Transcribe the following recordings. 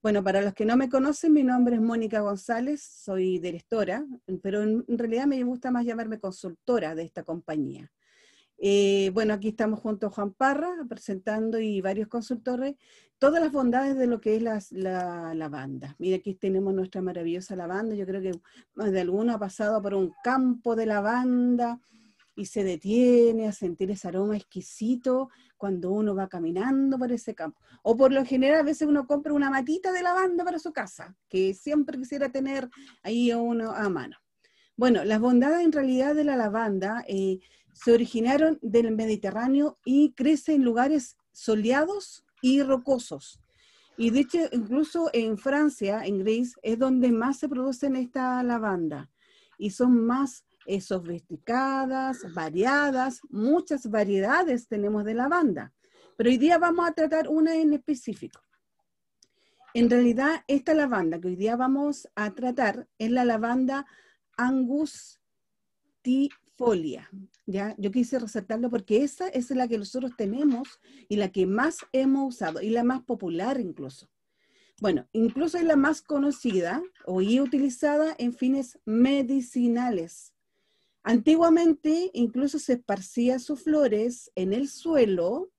Bueno, para los que no me conocen, mi nombre es Mónica González, soy directora, pero en realidad me gusta más llamarme consultora de esta compañía. Eh, bueno, aquí estamos junto a Juan Parra presentando y varios consultores todas las bondades de lo que es la, la, lavanda. Mira, aquí tenemos nuestra maravillosa lavanda. Yo creo que más de alguno ha pasado por un campo de lavanda y se detiene a sentir ese aroma exquisito cuando uno va caminando por ese campo. O por lo general a veces uno compra una matita de lavanda para su casa, que siempre quisiera tener ahí uno a mano. Bueno, las bondades en realidad de la lavanda eh, se originaron del Mediterráneo y crece en lugares soleados y rocosos. Y de hecho, incluso en Francia, en Grecia, es donde más se produce esta lavanda y son más eh, sofisticadas, variadas, muchas variedades tenemos de lavanda. pero hoy día vamos a tratar una en específico. En realidad, esta lavanda que hoy día vamos a tratar es la lavanda angustifolia. ¿ya? Yo quise resaltarlo porque esa es la que nosotros tenemos y la que más hemos usado y la más popular incluso. Bueno, incluso es la más conocida o utilizada en fines medicinales. Antiguamente incluso se esparcía sus flores en el suelo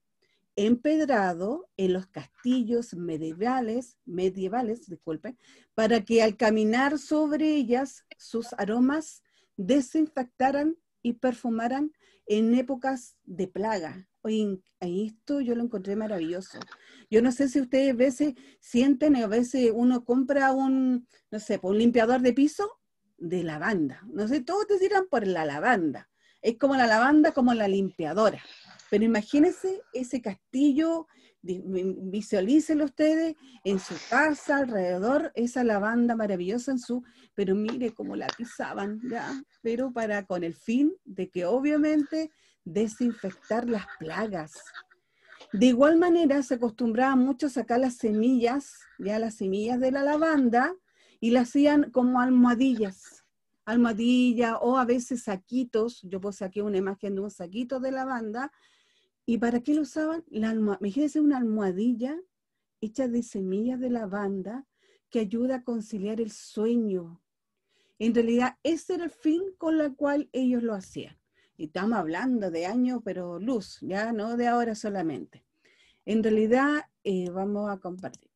empedrado en los castillos medievales, medievales, disculpe, para que al caminar sobre ellas sus aromas desinfectaran y perfumaran en épocas de plaga. Oye, esto yo lo encontré maravilloso. Yo no sé si ustedes a veces sienten, a veces uno compra un, pues, un limpiador de piso de lavanda. No sé, todos te dirán por la lavanda. Es como la lavanda, como la limpiadora. Pero imagínense ese castillo, visualícenlo ustedes en su casa, alrededor, esa lavanda maravillosa en su, pero mire cómo la pisaban, ¿ya? Pero para con el fin de que obviamente desinfectar las plagas. De igual manera se acostumbraba mucho sacar las semillas, ya las semillas de la lavanda, y la hacían como almohadillas, almohadillas o a veces saquitos. Yo puse aquí una imagen de un saquito de lavanda. ¿Y para qué lo usaban? La Imagínense una almohadilla hecha de semillas de lavanda que ayuda a conciliar el sueño. En realidad, ese era el fin con el cual ellos lo hacían. Y estamos hablando de años, pero luz, ya no de ahora solamente. En realidad, eh, vamos a compartir.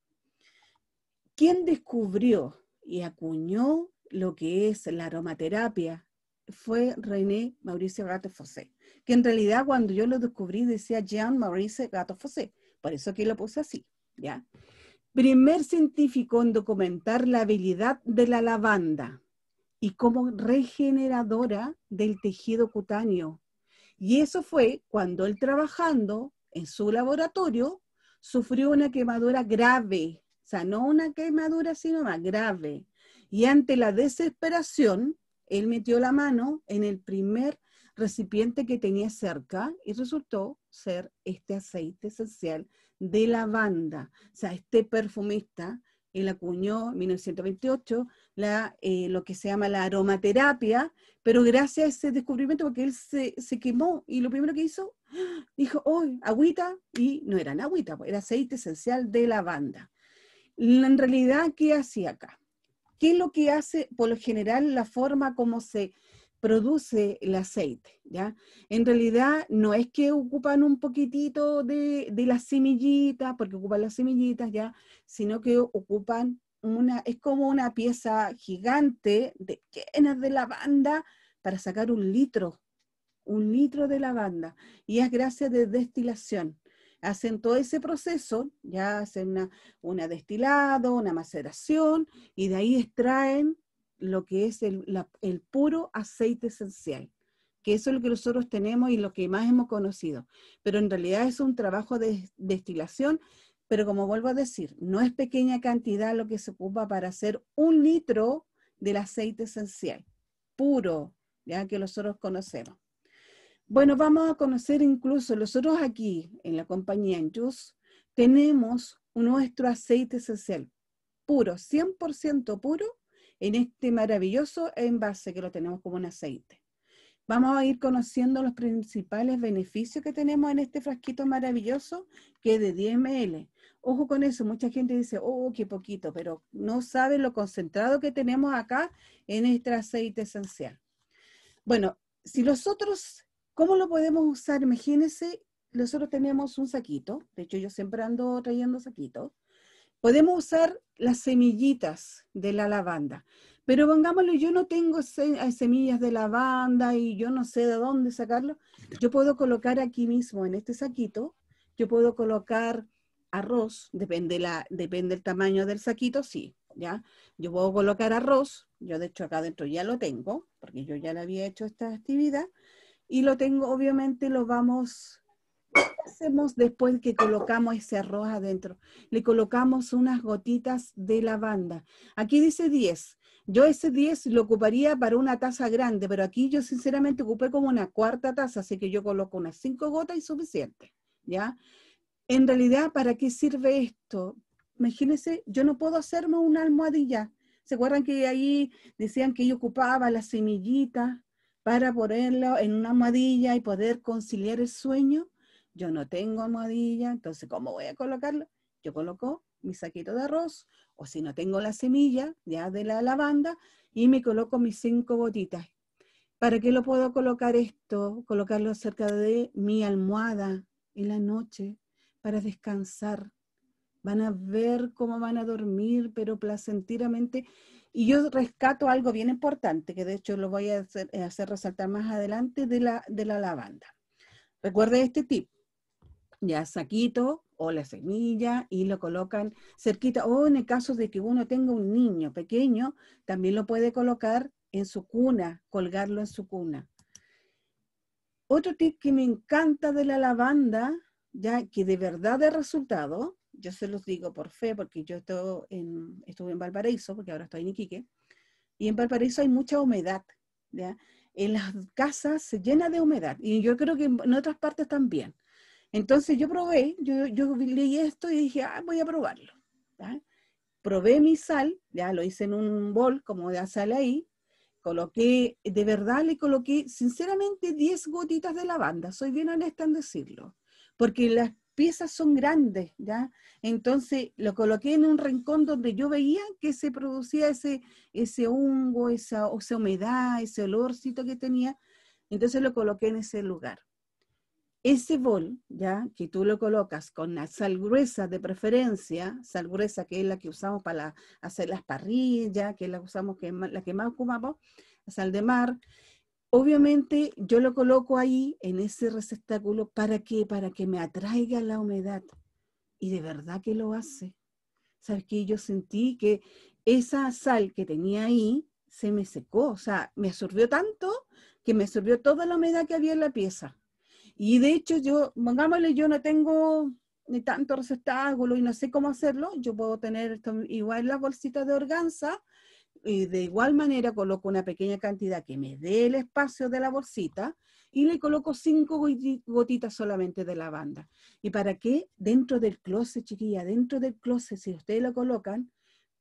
¿Quién descubrió y acuñó lo que es la aromaterapia fue René Mauricio Gato que en realidad cuando yo lo descubrí decía Jean Maurice Gato por eso que lo puse así, ¿ya? Primer científico en documentar la habilidad de la lavanda y como regeneradora del tejido cutáneo. Y eso fue cuando él trabajando en su laboratorio sufrió una quemadura grave o sea, no una quemadura, sino más grave. Y ante la desesperación, él metió la mano en el primer recipiente que tenía cerca y resultó ser este aceite esencial de lavanda. O sea, este perfumista, él acuñó en 1928 eh, lo que se llama la aromaterapia, pero gracias a ese descubrimiento, porque él se, quemó y lo primero que hizo, dijo, hoy agüita, y no eran agüita, pues, era aceite esencial de lavanda. En realidad, ¿qué hace acá? ¿Qué es lo que hace por lo general la forma como se produce el aceite? ¿ya? En realidad no es que ocupan un poquitito de, de las semillitas, porque ocupan las semillitas ya, sino que ocupan una, es como una pieza gigante de llenas de lavanda para sacar un litro, un litro de lavanda. Y es gracias de destilación hacen todo ese proceso, ya hacen una, una destilado, una maceración, y de ahí extraen lo que es el, el puro aceite esencial que eso es lo que nosotros tenemos y lo que más hemos conocido. Pero en realidad es un trabajo de destilación, pero como vuelvo a decir, no es pequeña cantidad lo que se ocupa para hacer un litro del aceite esencial, puro, ya que nosotros conocemos. Bueno, vamos a conocer incluso nosotros aquí en la compañía Enjus, tenemos nuestro aceite esencial puro, 100% puro, en este maravilloso envase que lo tenemos como un aceite. Vamos a ir conociendo los principales beneficios que tenemos en este frasquito maravilloso que es de 10 ml. Ojo con eso, mucha gente dice, oh, qué poquito, pero no saben lo concentrado que tenemos acá en este aceite esencial. Bueno, si nosotros ¿Cómo lo podemos usar? Imagínense, nosotros tenemos un saquito, de hecho yo siempre ando trayendo saquitos. Podemos usar las semillitas de la lavanda, pero pongámoslo, yo no tengo semillas de lavanda y yo no sé de dónde sacarlo. Yo puedo colocar aquí mismo en este saquito, yo puedo colocar arroz, depende, la, depende el tamaño del saquito, sí, ¿ya? Yo puedo colocar arroz, yo de hecho acá dentro ya lo tengo, porque yo ya le había hecho esta actividad y lo tengo, obviamente lo vamos, ¿qué hacemos después que colocamos ese arroz adentro? Le colocamos unas gotitas de lavanda. Aquí dice 10. Yo ese 10 lo ocuparía para una taza grande, pero aquí yo sinceramente ocupé como una cuarta taza, así que yo coloco unas 5 gotas y suficiente, ¿ya? En realidad, ¿para qué sirve esto? Imagínense, yo no puedo hacerme una almohadilla. ¿Se acuerdan que ahí decían que yo ocupaba las semillitas? para ponerlo en una almohadilla y poder conciliar el sueño. Yo no tengo almohadilla, entonces ¿cómo voy a colocarlo? Yo coloco mi saquito de arroz, o si no tengo la semilla ya de la lavanda, y me coloco mis cinco gotitas. ¿Para qué lo puedo colocar esto? Colocarlo cerca de mi almohada en la noche para descansar van a ver cómo van a dormir, pero placenteramente. Y yo rescato algo bien importante, que de hecho lo voy a hacer, eh, resaltar más adelante, de la, lavanda. Recuerde este tip. Ya saquito o la semilla y lo colocan cerquita. O en el caso de que uno tenga un niño pequeño, también lo puede colocar en su cuna, colgarlo en su cuna. Otro tip que me encanta de la lavanda, ya que de verdad es resultado, yo se los digo por fe, porque yo estoy en, estuve en Valparaíso, porque ahora estoy en Iquique, y en Valparaíso hay mucha humedad, ¿ya? En las casas se llena de humedad, y yo creo que en otras partes también. Entonces yo probé, yo, yo leí esto y dije, ah, voy a probarlo. ¿ya? Probé mi sal, ya lo hice en un bol como de sal ahí, coloqué, de verdad le coloqué sinceramente 10 gotitas de lavanda, soy bien honesta en decirlo, porque las piezas son grandes, ¿ya? Entonces lo coloqué en un rincón donde yo veía que se producía ese, ese hongo, esa, esa humedad, ese olorcito que tenía. Entonces lo coloqué en ese lugar. Ese bol, ¿ya? Que tú lo colocas con la sal gruesa de preferencia, sal gruesa que es la que usamos para hacer las parrillas, que es la, usamos, que, la que más ocupamos, sal de mar. Obviamente yo lo coloco ahí en ese receptáculo para que para que me atraiga la humedad y de verdad que lo hace. Sabes que yo sentí que esa sal que tenía ahí se me secó, o sea, me absorbió tanto que me absorbió toda la humedad que había en la pieza. Y de hecho yo, pongámosle, yo no tengo ni tanto receptáculo y no sé cómo hacerlo, yo puedo tener igual la bolsita de organza y de igual manera coloco una pequeña cantidad que me dé el espacio de la bolsita y le coloco cinco gotitas solamente de lavanda. ¿Y para qué? Dentro del closet, chiquilla, dentro del closet, si ustedes lo colocan,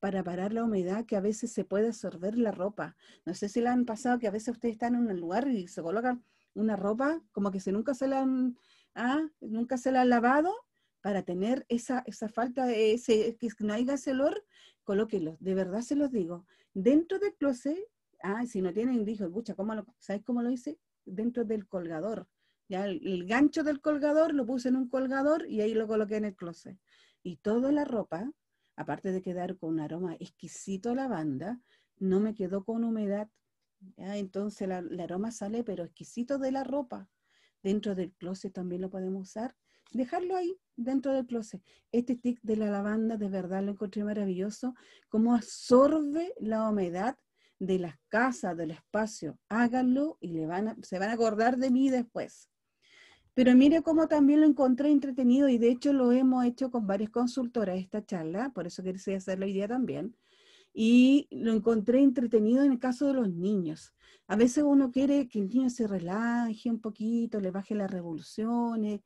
para parar la humedad que a veces se puede absorber la ropa. No sé si la han pasado que a veces ustedes están en un lugar y se colocan una ropa como que se nunca se la han, ah, nunca se la han lavado para tener esa, esa falta, que no haya ese olor, Colóquenlo, De verdad se los digo. Dentro del closet, ah, si no tienen, dijo, ¿cómo lo, ¿sabes cómo lo hice? Dentro del colgador. Ya el, gancho del colgador lo puse en un colgador y ahí lo coloqué en el closet. Y toda la ropa, aparte de quedar con un aroma exquisito a lavanda, no me quedó con humedad. Entonces el aroma sale, pero exquisito de la ropa. Dentro del closet también lo podemos usar dejarlo ahí dentro del closet. Este stick de la lavanda de verdad lo encontré maravilloso, cómo absorbe la humedad de las casas, del espacio. Háganlo y le van se van a acordar de mí después. Pero mire cómo también lo encontré entretenido y de hecho lo hemos hecho con varias consultoras esta charla, por eso quería hacerlo hoy día también. Y lo encontré entretenido en el caso de los niños. A veces uno quiere que el niño se relaje un poquito, le baje las revoluciones,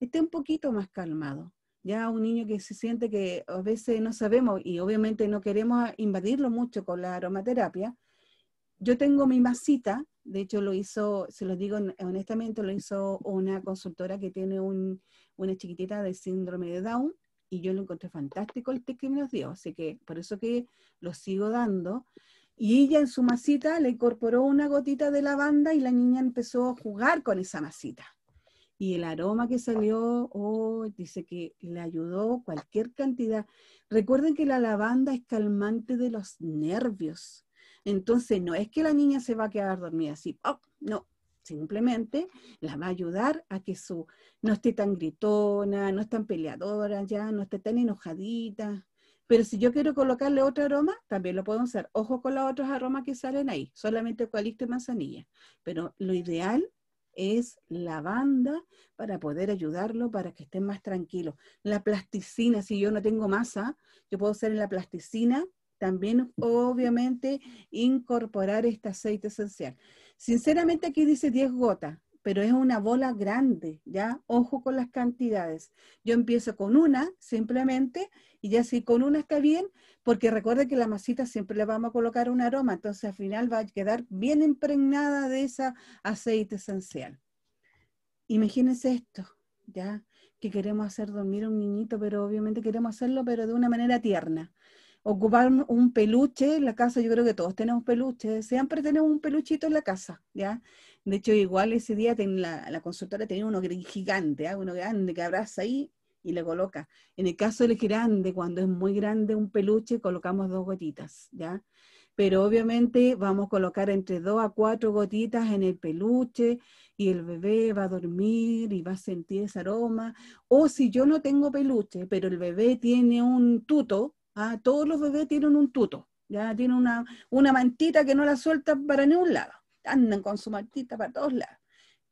esté un poquito más calmado. Ya un niño que se siente que a veces no sabemos y obviamente no queremos invadirlo mucho con la aromaterapia. Yo tengo mi masita, de hecho lo hizo, se los digo honestamente, lo hizo una consultora que tiene una chiquitita de síndrome de Down y yo lo encontré fantástico el té que me nos dio, así que por eso que lo sigo dando. Y ella en su masita le incorporó una gotita de lavanda y la niña empezó a jugar con esa masita y el aroma que salió, oh, dice que le ayudó cualquier cantidad. Recuerden que la lavanda es calmante de los nervios. Entonces, no es que la niña se va a quedar dormida así, oh, no, simplemente la va a ayudar a que su no esté tan gritona, no esté tan peleadora ya, no esté tan enojadita. Pero si yo quiero colocarle otro aroma, también lo puedo usar. Ojo con los otros aromas que salen ahí, solamente eucalipto y manzanilla. Pero lo ideal es lavanda para poder ayudarlo para que esté más tranquilo. La plasticina, si yo no tengo masa, yo puedo hacer en la plasticina también obviamente incorporar este aceite esencial. Sinceramente aquí dice 10 gotas pero es una bola grande, ¿ya? Ojo con las cantidades. Yo empiezo con una simplemente y ya si con una está bien, porque recuerda que la masita siempre le vamos a colocar un aroma, entonces al final va a quedar bien impregnada de ese aceite esencial. Imagínense esto, ¿ya? Que queremos hacer dormir a un niñito, pero obviamente queremos hacerlo, pero de una manera tierna ocupar un peluche en la casa, yo creo que todos tenemos peluches, siempre tenemos un peluchito en la casa, ¿ya? De hecho, igual ese día la, consultora tenía uno gigante, ¿ah? uno grande que abraza ahí y le coloca. En el caso del grande, cuando es muy grande un peluche, colocamos dos gotitas, ¿ya? Pero obviamente vamos a colocar entre dos a cuatro gotitas en el peluche y el bebé va a dormir y va a sentir ese aroma. O si yo no tengo peluche, pero el bebé tiene un tuto, ¿ah? todos los bebés tienen un tuto, ya tiene una, una mantita que no la suelta para ningún lado andan con su mantita para todos lados.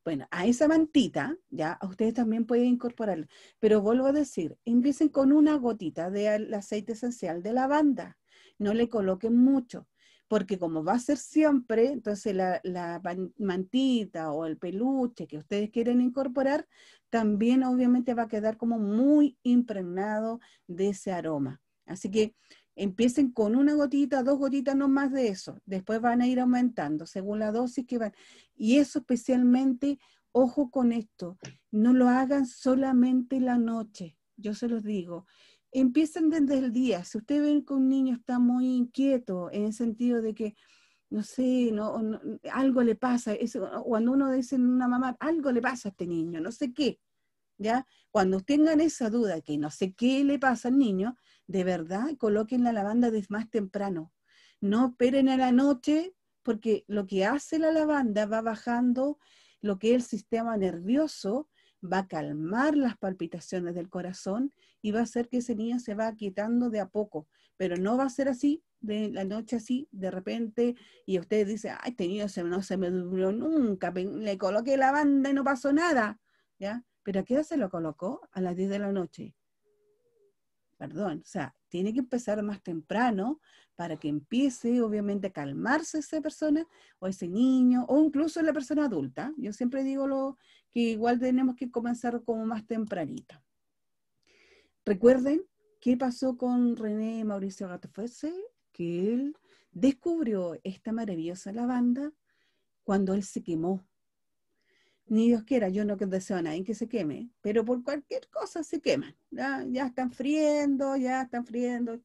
Bueno, a esa mantita, ya, ustedes también pueden incorporarla. Pero vuelvo a decir, empiecen con una gotita del aceite esencial de lavanda. No le coloquen mucho, porque como va a ser siempre, entonces la mantita o el peluche que ustedes quieren incorporar, también obviamente va a quedar como muy impregnado de ese aroma. Así que Empiecen con una gotita, dos gotitas, no más de eso. Después van a ir aumentando según la dosis que van. Y eso especialmente, ojo con esto, no lo hagan solamente la noche. Yo se los digo. Empiecen desde el día. Si usted ven que un niño está muy inquieto en el sentido de que no sé, no, algo le pasa. cuando uno dice a una mamá, algo le pasa a este niño, no sé qué. ¿ya? Cuando tengan esa duda que no sé qué le pasa al niño, de verdad coloquen la lavanda desde más temprano. No esperen a la noche porque lo que hace la lavanda va bajando lo que es el sistema nervioso, va a calmar las palpitaciones del corazón y va a hacer que ese niño se va quitando de a poco, pero no va a ser así de la noche así, de repente, y usted dice, ay, este niño no se me durmió nunca, le coloqué lavanda y no pasó nada, ¿ya? Pero ¿a qué hora se lo colocó? A las 10 de la noche perdón, o sea, tiene que empezar más temprano para que empiece obviamente a calmarse esa persona o ese niño o incluso la persona adulta. Yo siempre digo lo, que igual tenemos que comenzar como más tempranito. Recuerden qué pasó con René Mauricio Gatofese, que él descubrió esta maravillosa lavanda cuando él se quemó ni Dios quiera, yo no deseo a nadie que se queme, pero por cualquier cosa se queman. Ya, ya están friendo, ya están friendo,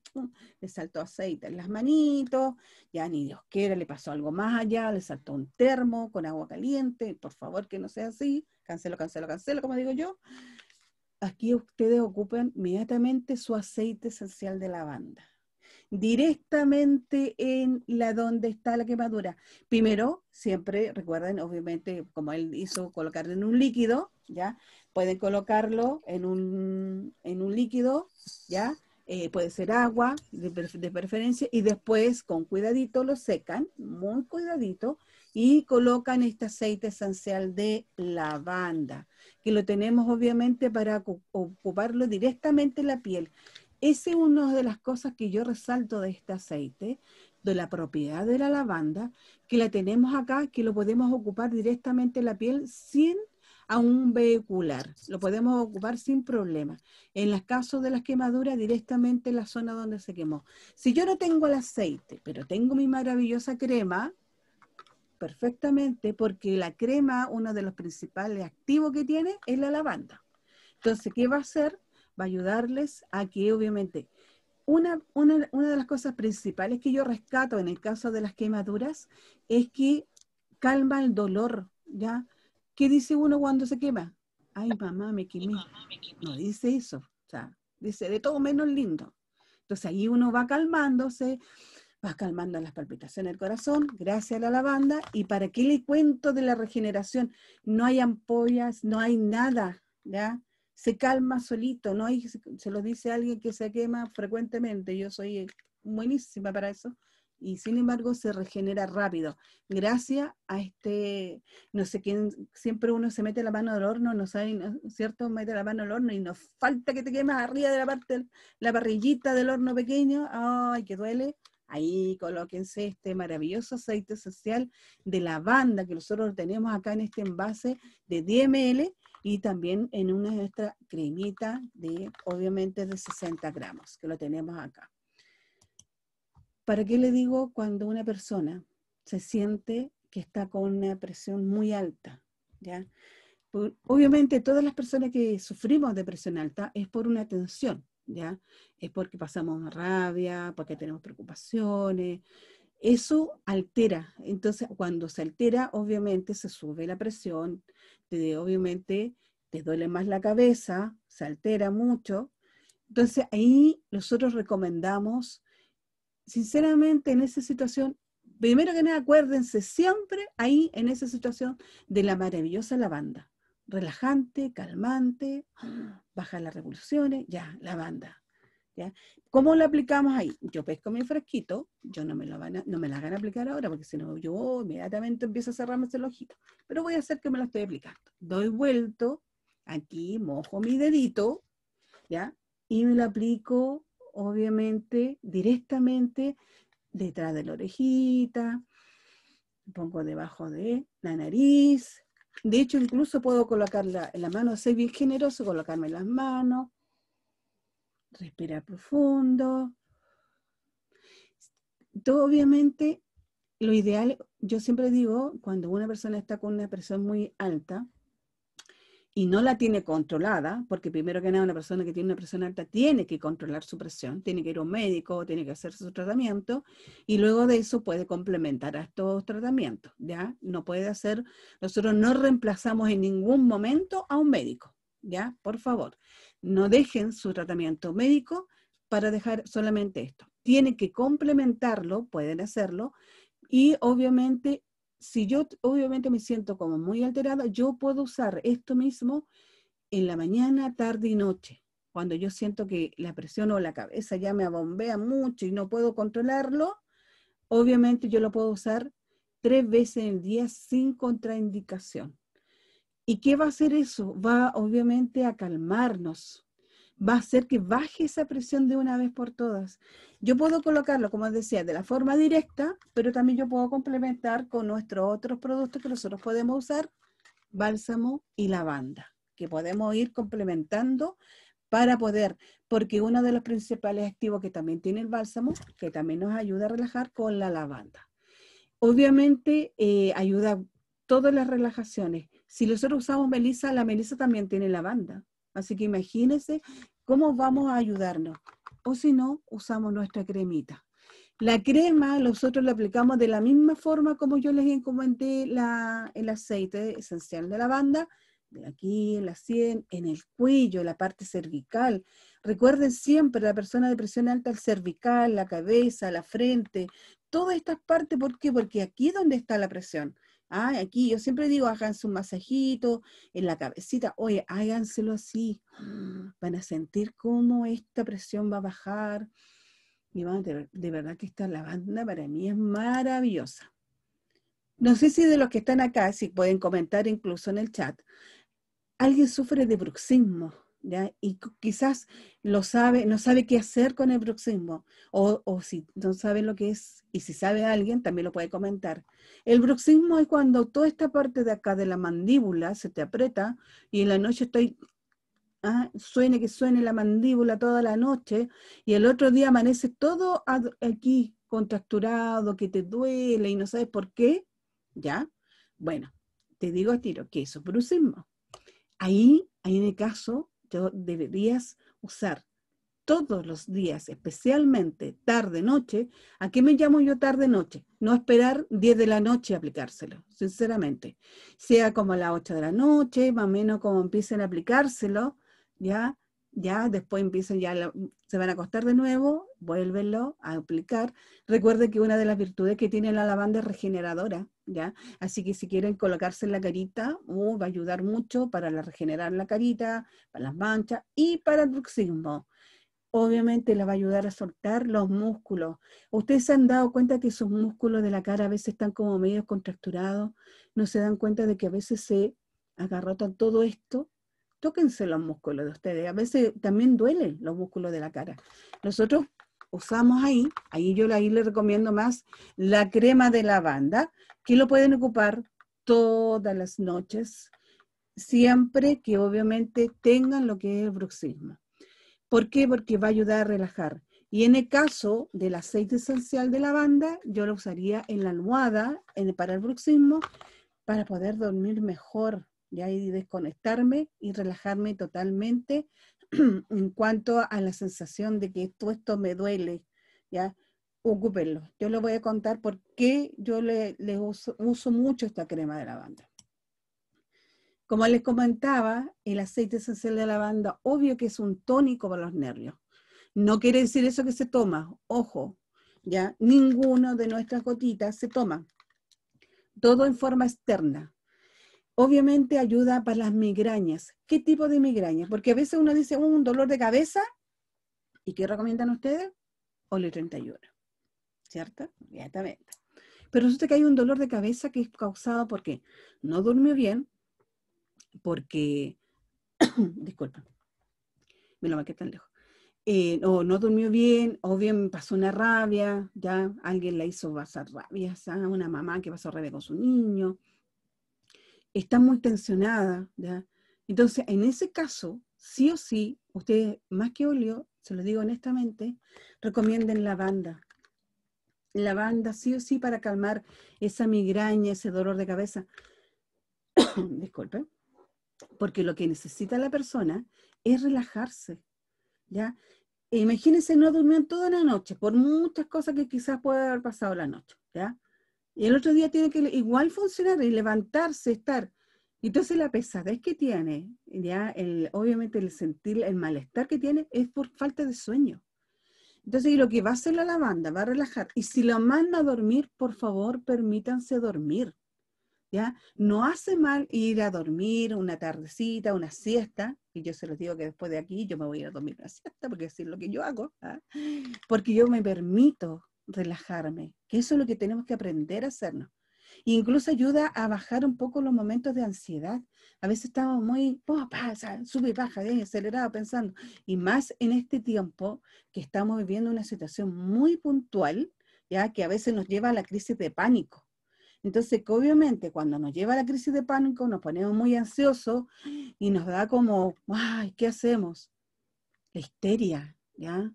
le saltó aceite en las manitos, ya ni Dios quiera, le pasó algo más allá, le saltó un termo con agua caliente, por favor que no sea así, cancelo, cancelo, cancelo, como digo yo. Aquí ustedes ocupan inmediatamente su aceite esencial de lavanda directamente en la donde está la quemadura. Primero, siempre recuerden, obviamente, como él hizo, colocarlo en un líquido, ¿ya? Pueden colocarlo en un, líquido, ¿ya? Eh, puede ser agua de, de, preferencia, y después con cuidadito lo secan, muy cuidadito, y colocan este aceite esencial de lavanda, que lo tenemos obviamente para ocuparlo directamente en la piel. Esa es una de las cosas que yo resalto de este aceite, de la propiedad de la lavanda, que la tenemos acá, que lo podemos ocupar directamente en la piel sin a un vehicular. Lo podemos ocupar sin problema. En los casos de las quemaduras, directamente en la zona donde se quemó. Si yo no tengo el aceite, pero tengo mi maravillosa crema, perfectamente, porque la crema, uno de los principales activos que tiene es la lavanda. Entonces, ¿qué va a hacer? va a ayudarles a que obviamente una, una, de las cosas principales que yo rescato en el caso de las quemaduras es que calma el dolor, ¿ya? ¿Qué dice uno cuando se quema? Ay, mamá, me quemé. No dice eso, o sea, dice de todo menos lindo. Entonces ahí uno va calmándose, va calmando las palpitaciones del corazón, gracias a la lavanda. ¿Y para qué le cuento de la regeneración? No hay ampollas, no hay nada, ¿ya? se calma solito, ¿no? Y se, lo dice alguien que se quema frecuentemente, yo soy buenísima para eso, y sin embargo se regenera rápido. Gracias a este, no sé quién, siempre uno se mete la mano al horno, no saben? ¿cierto? Mete la mano al horno y nos falta que te quemas arriba de la parte, la parrillita del horno pequeño, ¡ay, que duele! Ahí colóquense este maravilloso aceite social de lavanda que nosotros tenemos acá en este envase de 10 ml y también en una extra cremita de, obviamente, de 60 gramos, que lo tenemos acá. ¿Para qué le digo cuando una persona se siente que está con una presión muy alta? ¿ya? obviamente, todas las personas que sufrimos de presión alta es por una tensión, ¿ya? Es porque pasamos rabia, porque tenemos preocupaciones, eso altera. Entonces, cuando se altera, obviamente se sube la presión, obviamente te duele más la cabeza, se altera mucho. Entonces ahí nosotros recomendamos, sinceramente en esa situación, primero que nada acuérdense siempre ahí en esa situación de la maravillosa lavanda. Relajante, calmante, baja las revoluciones, ya, lavanda. ¿Cómo lo aplicamos ahí? Yo pesco mi fresquito, yo no me, lo no me la van a aplicar ahora porque si no yo inmediatamente empiezo a cerrarme ese ojito, pero voy a hacer que me lo estoy aplicando. Doy vuelto, aquí mojo mi dedito, ¿ya? Y me lo aplico, obviamente, directamente detrás de la orejita, pongo debajo de la nariz. De hecho, incluso puedo colocar en la mano, soy bien generoso, colocarme las manos, respira profundo. Todo obviamente, lo ideal, yo siempre digo, cuando una persona está con una presión muy alta y no la tiene controlada, porque primero que nada una persona que tiene una presión alta tiene que controlar su presión, tiene que ir a un médico, tiene que hacer su tratamiento y luego de eso puede complementar a estos tratamientos, ¿ya? No puede hacer, nosotros no reemplazamos en ningún momento a un médico. ¿ya? Por favor. No dejen su tratamiento médico para dejar solamente esto. Tienen que complementarlo, pueden hacerlo, y obviamente, si yo obviamente me siento como muy alterada, yo puedo usar esto mismo en la mañana, tarde y noche. Cuando yo siento que la presión o la cabeza ya me bombea mucho y no puedo controlarlo, obviamente yo lo puedo usar tres veces al día sin contraindicación. ¿Y qué va a hacer eso? Va obviamente a calmarnos, va a hacer que baje esa presión de una vez por todas. Yo puedo colocarlo, como decía, de la forma directa, pero también yo puedo complementar con nuestros otros productos que nosotros podemos usar, bálsamo y lavanda, que podemos ir complementando para poder, porque uno de los principales activos que también tiene el bálsamo, que también nos ayuda a relajar con la lavanda. Obviamente eh, ayuda a todas las relajaciones, si nosotros usamos melisa, la melisa también tiene lavanda. Así que imagínense cómo vamos a ayudarnos. O si no, usamos nuestra cremita. La crema nosotros la aplicamos de la misma forma como yo les comenté el aceite esencial de lavanda, de aquí, en la sien, en el cuello, en la parte cervical. Recuerden siempre la persona de presión alta, el cervical, la cabeza, la frente, todas estas partes, ¿por qué? Porque aquí donde está la presión aquí yo siempre digo, háganse un masajito en la cabecita. Oye, háganselo así. Van a sentir cómo esta presión va a bajar. Y van a de verdad que esta lavanda para mí es maravillosa. No sé si de los que están acá, si pueden comentar incluso en el chat, alguien sufre de bruxismo. Y quizás lo sabe, no sabe qué hacer con el bruxismo, o, si no sabe lo que es, y si sabe alguien, también lo puede comentar. El bruxismo es cuando toda esta parte de acá de la mandíbula se te aprieta y en la noche estoy ah, suene que suene la mandíbula toda la noche y el otro día amanece todo aquí contracturado, que te duele y no sabes por qué, ¿ya? Bueno, te digo a tiro que eso es bruxismo. Ahí, ahí en el caso, yo deberías usar todos los días, especialmente tarde noche. ¿A qué me llamo yo tarde noche? No esperar 10 de la noche a aplicárselo, sinceramente. Sea como a las 8 de la noche, más o menos como empiecen a aplicárselo, ¿ya? ya después empiezan ya se van a acostar de nuevo, vuélvelo a aplicar. Recuerde que una de las virtudes que tiene la lavanda es regeneradora, ya. Así que si quieren colocarse en la carita, uh, va a ayudar mucho para la, regenerar la carita, para las manchas y para el bruxismo. Obviamente la va a ayudar a soltar los músculos. Ustedes se han dado cuenta que sus músculos de la cara a veces están como medio contracturados, no se dan cuenta de que a veces se agarrotan todo esto tóquense los músculos de ustedes. A veces también duelen los músculos de la cara. Nosotros usamos ahí, ahí yo ahí les recomiendo más la crema de lavanda, que lo pueden ocupar todas las noches, siempre que obviamente tengan lo que es el bruxismo. ¿Por qué? Porque va a ayudar a relajar. Y en el caso del aceite esencial de lavanda, yo lo usaría en la almohada en, para el bruxismo para poder dormir mejor, y desconectarme y relajarme totalmente en cuanto a la sensación de que todo esto me duele, ¿ya? Ocúpenlo. Yo les voy a contar por qué yo le, uso, mucho esta crema de lavanda. Como les comentaba, el aceite esencial de lavanda, obvio que es un tónico para los nervios. No quiere decir eso que se toma, ojo, ya, ninguna de nuestras gotitas se toma. Todo en forma externa, Obviamente ayuda para las migrañas. ¿Qué tipo de migrañas? Porque a veces uno dice uh, un dolor de cabeza. ¿Y qué recomiendan ustedes? Ole 31. ¿Cierto? Inmediatamente. Pero resulta que hay un dolor de cabeza que es causado porque no durmió bien, porque, disculpa, me lo marqué tan lejos, eh, o no durmió bien, o bien pasó una rabia, ya alguien la hizo pasar rabia, ¿sabes? una mamá que pasó rabia con su niño, está muy tensionada. ¿ya? Entonces, en ese caso, sí o sí, ustedes, más que óleo, se lo digo honestamente, recomienden lavanda. Lavanda, sí o sí, para calmar esa migraña, ese dolor de cabeza. Disculpe. Porque lo que necesita la persona es relajarse. ¿ya? Imagínense, no durmió toda la noche, por muchas cosas que quizás pueda haber pasado la noche. ¿ya? Y el otro día tiene que igual funcionar y levantarse, estar. Entonces la pesadez que tiene, ya obviamente el sentir, el malestar que tiene es por falta de sueño. Entonces, lo que va a hacer la lavanda, va a relajar. Y si la manda a dormir, por favor, permítanse dormir. ¿Ya? No hace mal ir a dormir una tardecita, una siesta, y yo se los digo que después de aquí yo me voy a ir a dormir una siesta, porque así es lo que yo hago, ¿ah? porque yo me permito relajarme, que eso es lo que tenemos que aprender a hacernos. incluso ayuda a bajar un poco los momentos de ansiedad. A veces estamos muy, oh, sube y baja, bien eh, acelerado pensando. Y más en este tiempo que estamos viviendo una situación muy puntual, ya que a veces nos lleva a la crisis de pánico. Entonces, obviamente cuando nos lleva a la crisis de pánico nos ponemos muy ansiosos y nos da como, ay, ¿qué hacemos? La histeria, ¿ya?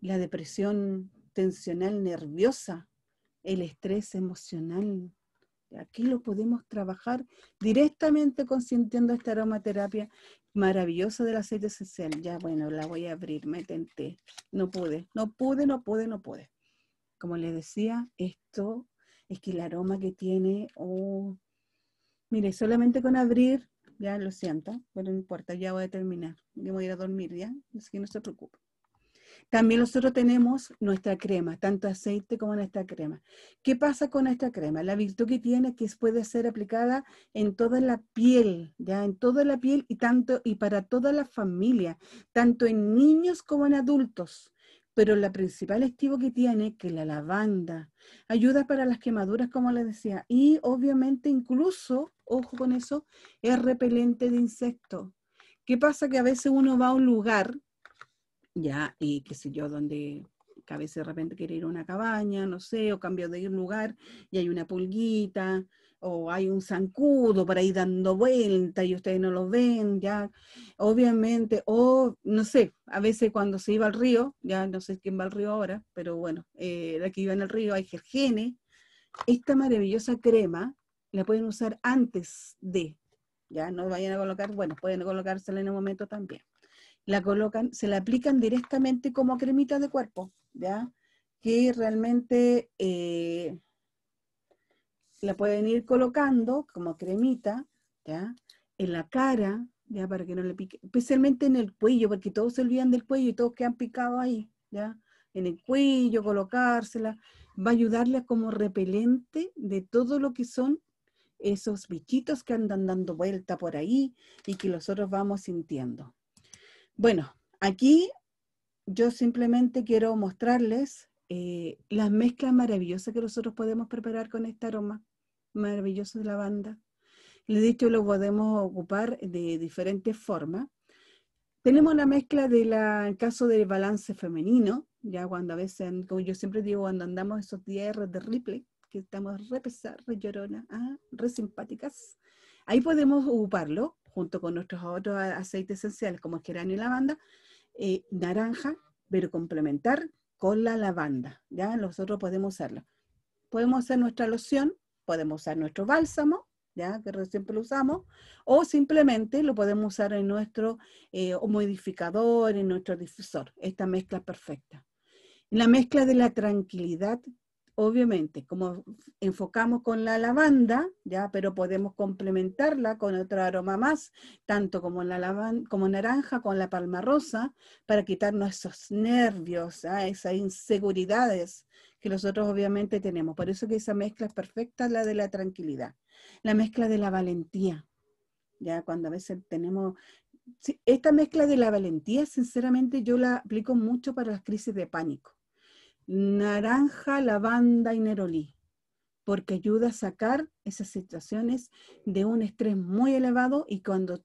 La depresión tensional nerviosa, el estrés emocional. Aquí lo podemos trabajar directamente consintiendo esta aromaterapia maravillosa del aceite esencial. Ya, bueno, la voy a abrir, me tenté. No pude, no pude, no pude, no pude. Como les decía, esto es que el aroma que tiene, o oh, mire, solamente con abrir, ya lo siento, pero no importa, ya voy a terminar. Yo voy a ir a dormir, ya, así que no se preocupe. También nosotros tenemos nuestra crema, tanto aceite como nuestra crema. ¿Qué pasa con esta crema? La virtud que tiene es que puede ser aplicada en toda la piel, ya en toda la piel y tanto y para toda la familia, tanto en niños como en adultos. Pero la principal activo que tiene, que la lavanda, ayuda para las quemaduras, como les decía, y obviamente incluso, ojo con eso, es repelente de insectos. ¿Qué pasa? Que a veces uno va a un lugar ya, y qué sé yo, donde a veces de repente quiere ir a una cabaña, no sé, o cambio de lugar y hay una pulguita, o hay un zancudo para ir dando vuelta y ustedes no lo ven, ya, obviamente, o no sé, a veces cuando se iba al río, ya no sé quién va al río ahora, pero bueno, eh, la que iba en el río hay jergenes, esta maravillosa crema la pueden usar antes de, ya, no vayan a colocar, bueno, pueden colocársela en el momento también la colocan, se la aplican directamente como cremita de cuerpo, ¿ya? Que realmente eh, la pueden ir colocando como cremita, ¿ya? En la cara, ¿ya? Para que no le pique, especialmente en el cuello, porque todos se olvidan del cuello y todos han picado ahí, ¿ya? En el cuello, colocársela, va a ayudarle como repelente de todo lo que son esos bichitos que andan dando vuelta por ahí y que nosotros vamos sintiendo. Bueno, aquí yo simplemente quiero mostrarles eh, las mezclas maravillosas que nosotros podemos preparar con este aroma maravilloso de lavanda. De he dicho, lo podemos ocupar de diferentes formas. Tenemos la mezcla del caso del balance femenino, ya cuando a veces, como yo siempre digo, cuando andamos esos días de Ripley, que estamos re pesadas, re lloronas, ah, re simpáticas, ahí podemos ocuparlo junto con nuestros otros aceites esenciales como es geranio y lavanda, eh, naranja, pero complementar con la lavanda, ¿ya? Nosotros podemos usarlo. Podemos hacer nuestra loción, podemos usar nuestro bálsamo, ¿ya? Que siempre lo usamos, o simplemente lo podemos usar en nuestro eh, modificador, en nuestro difusor, esta mezcla perfecta. La mezcla de la tranquilidad obviamente, como enfocamos con la lavanda, ya, pero podemos complementarla con otro aroma más, tanto como la lavanda, como naranja con la palma rosa, para quitarnos esos nervios, ¿ah? esas inseguridades que nosotros obviamente tenemos. Por eso que esa mezcla es perfecta, la de la tranquilidad, la mezcla de la valentía, ya cuando a veces tenemos esta mezcla de la valentía, sinceramente yo la aplico mucho para las crisis de pánico naranja, lavanda y nerolí, porque ayuda a sacar esas situaciones de un estrés muy elevado y cuando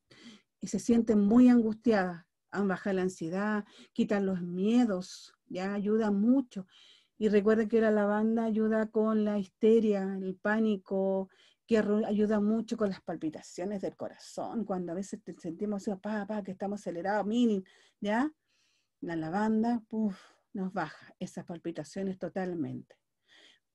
se sienten muy angustiadas, baja la ansiedad, quitan los miedos, ya ayuda mucho. Y recuerda que la lavanda ayuda con la histeria, el pánico, que ayuda mucho con las palpitaciones del corazón, cuando a veces te sentimos así, pa, pa, que estamos acelerados, mil, ¿ya? La lavanda, puff, nos baja esas palpitaciones totalmente.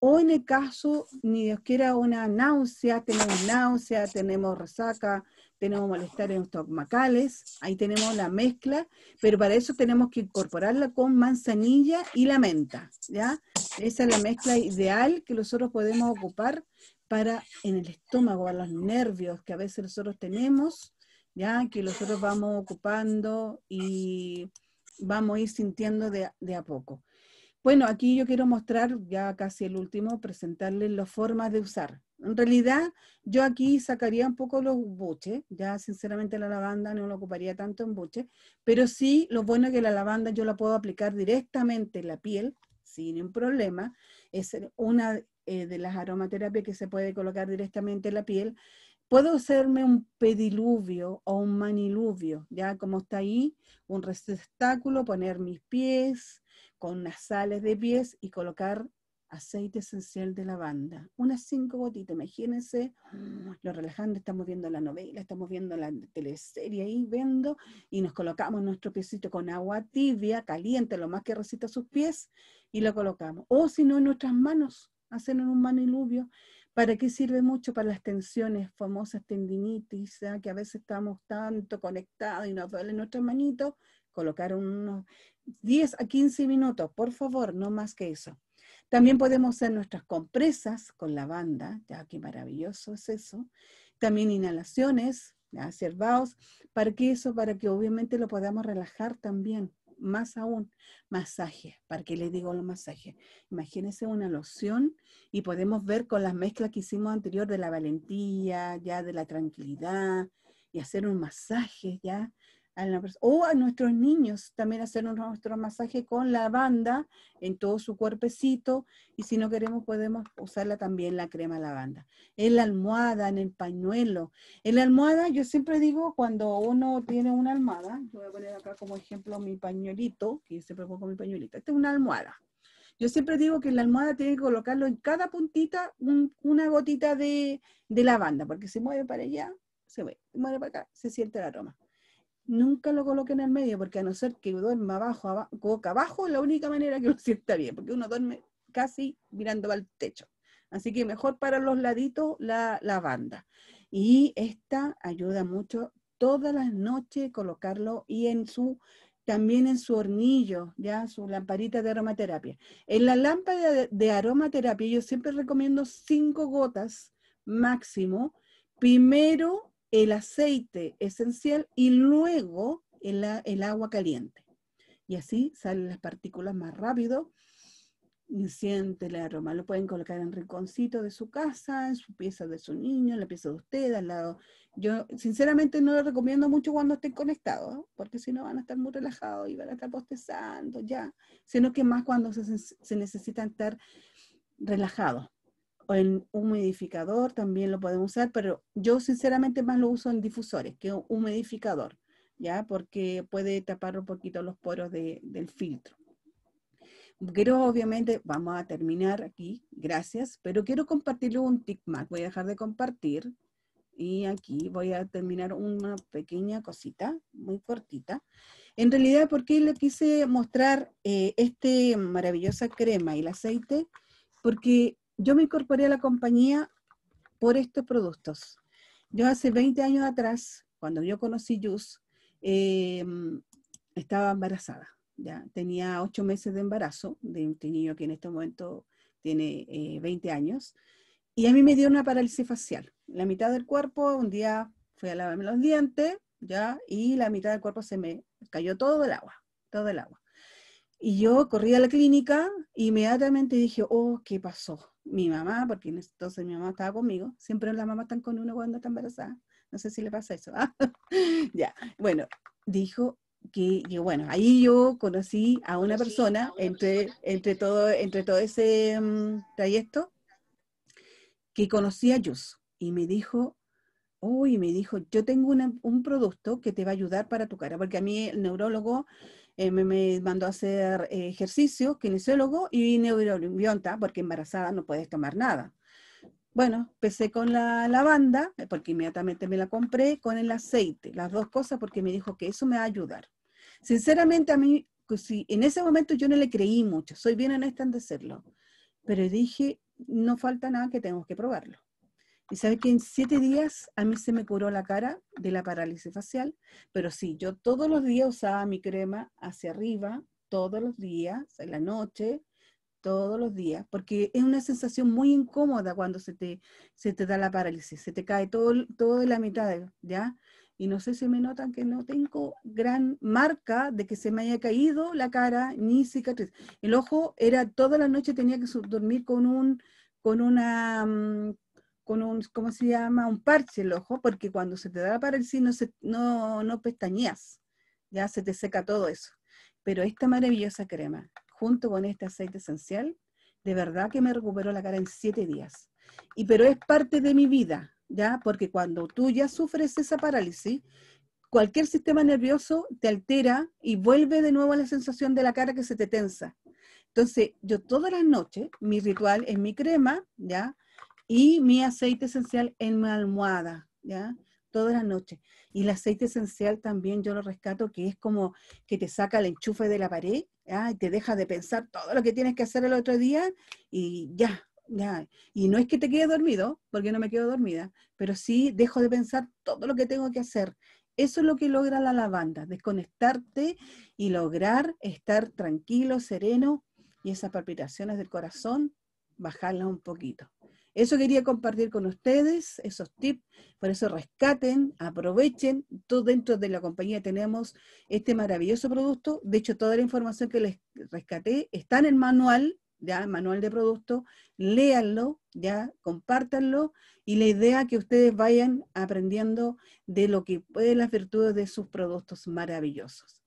O en el caso, ni Dios quiera, una náusea, tenemos náusea, tenemos resaca, tenemos malestar en estomacales, ahí tenemos la mezcla, pero para eso tenemos que incorporarla con manzanilla y la menta, ¿ya? Esa es la mezcla ideal que nosotros podemos ocupar para en el estómago, a los nervios que a veces nosotros tenemos, ¿ya? Que nosotros vamos ocupando y vamos a ir sintiendo de, a poco. Bueno, aquí yo quiero mostrar, ya casi el último, presentarles las formas de usar. En realidad, yo aquí sacaría un poco los buches, ya sinceramente la lavanda no lo ocuparía tanto en buches, pero sí, lo bueno es que la lavanda yo la puedo aplicar directamente en la piel, sin un problema. Es una eh, de las aromaterapias que se puede colocar directamente en la piel. Puedo hacerme un pediluvio o un maniluvio, ya como está ahí, un receptáculo, poner mis pies con unas sales de pies y colocar aceite esencial de lavanda. Unas cinco gotitas, imagínense, mm, lo relajando, estamos viendo la novela, estamos viendo la teleserie ahí, viendo, y nos colocamos nuestro piecito con agua tibia, caliente, lo más que recita sus pies, y lo colocamos. O si no, en nuestras manos, hacen un maniluvio, ¿Para qué sirve mucho para las tensiones, famosas tendinitis, ya ah? que a veces estamos tanto conectados y nos duele nuestra manito. Colocar unos 10 a 15 minutos, por favor, no más que eso. También podemos hacer nuestras compresas con lavanda, ya que maravilloso es eso. También inhalaciones, hacer baos, para que eso, para que obviamente lo podamos relajar también más aún, masaje, ¿Para qué le digo los masajes? Imagínense una loción y podemos ver con las mezclas que hicimos anterior de la valentía, ya de la tranquilidad, y hacer un masaje ya o a nuestros niños también hacer nuestro masaje con lavanda en todo su cuerpecito y si no queremos podemos usarla también la crema lavanda. En la almohada, en el pañuelo. En la almohada yo siempre digo cuando uno tiene una almohada, yo voy a poner acá como ejemplo mi pañuelito, que yo siempre pongo mi pañuelito, esta es una almohada. Yo siempre digo que en la almohada tiene que colocarlo en cada puntita una gotita de, lavanda, porque se mueve para allá, se mueve, mueve para acá, se siente el aroma nunca lo coloque en el medio, porque a no ser que duerma abajo, abajo boca abajo, la única manera que uno sienta bien, porque uno duerme casi mirando al techo. Así que mejor para los laditos la, lavanda. banda. Y esta ayuda mucho todas las noches colocarlo y en su también en su hornillo, ya su lamparita de aromaterapia. En la lámpara de aromaterapia yo siempre recomiendo cinco gotas máximo. Primero el aceite esencial y luego el, agua caliente. Y así salen las partículas más rápido y siente el aroma. Lo pueden colocar en rinconcito de su casa, en su pieza de su niño, en la pieza de usted, al lado. Yo sinceramente no lo recomiendo mucho cuando estén conectados, porque si no van a estar muy relajados y van a estar postezando ya, sino que más cuando se necesitan estar relajados en un humidificador también lo podemos usar, pero yo sinceramente más lo uso en difusores que un humidificador, ¿ya? Porque puede tapar un poquito los poros del filtro. Quiero, obviamente, vamos a terminar aquí, gracias, pero quiero compartirle un tic más. Voy a dejar de compartir y aquí voy a terminar una pequeña cosita, muy cortita. En realidad, porque le quise mostrar eh, este maravillosa crema y el aceite? Porque yo me incorporé a la compañía por estos productos. Yo hace 20 años atrás, cuando yo conocí Jus, eh, estaba embarazada. Ya tenía 8 meses de embarazo de un niño que en este momento tiene 20 eh, años. Y a mí me dio una parálisis facial. La mitad del cuerpo, un día fui a lavarme los dientes, ya, y la mitad del cuerpo se me cayó todo el agua, todo el agua. Y yo corrí a la clínica y inmediatamente dije, oh, ¿qué pasó? Mi mamá, porque entonces mi mamá estaba conmigo, siempre las mamás están con uno cuando está embarazada, no sé si le pasa eso. ¿ah? ya, bueno, dijo que, bueno, ahí yo conocí a una persona, entre, Entre, todo, entre todo ese mm, trayecto que conocí a Yus y me dijo, uy, oh, me dijo, yo tengo un producto que te va a ayudar para tu cara, porque a mí el neurólogo eh, me, mandó a hacer eh, ejercicio, kinesiólogo y neurobionta porque embarazada no puedes tomar nada. Bueno, empecé con la lavanda, eh, porque inmediatamente me la compré, con el aceite, las dos cosas, porque me dijo que eso me va a ayudar. Sinceramente, a mí, pues en ese momento yo no le creí mucho, soy bien honesta en decirlo, pero dije, no falta nada que tengo que probarlo. Y sabes que en siete días a mí se me curó la cara de la parálisis facial, pero sí, yo todos los días usaba mi crema hacia arriba, todos los días, en la noche, todos los días, porque es una sensación muy incómoda cuando se te, se te da la parálisis, se te cae todo, todo de la mitad, ¿ya? Y no sé si me notan que no tengo gran marca de que se me haya caído la cara ni cicatriz. El ojo era toda la noche tenía que dormir con un con una mm, con un, ¿cómo se llama? Un parche el ojo, porque cuando se te da parálisis no, se, no, no pestañeas, ya se te seca todo eso. Pero esta maravillosa crema, junto con este aceite esencial, de verdad que me recuperó la cara en siete días. Y pero es parte de mi vida, ¿ya? Porque cuando tú ya sufres esa parálisis, cualquier sistema nervioso te altera y vuelve de nuevo a la sensación de la cara que se te tensa. Entonces, yo todas las noches, mi ritual es mi crema, ¿ya? y mi aceite esencial en mi almohada, ¿ya? Toda la noche. Y el aceite esencial también yo lo rescato, que es como que te saca el enchufe de la pared, ¿ya? Y te deja de pensar todo lo que tienes que hacer el otro día y ya, ya. Y no es que te quede dormido, porque no me quedo dormida, pero sí dejo de pensar todo lo que tengo que hacer. Eso es lo que logra la lavanda, desconectarte y lograr estar tranquilo, sereno y esas palpitaciones del corazón, bajarlas un poquito. Eso quería compartir con ustedes, esos tips. Por eso rescaten, aprovechen. Todos dentro de la compañía tenemos este maravilloso producto. De hecho, toda la información que les rescaté está en el manual, ya, el manual de producto. Léanlo, ya, compártanlo. Y la idea que ustedes vayan aprendiendo de lo que pueden las virtudes de sus productos maravillosos.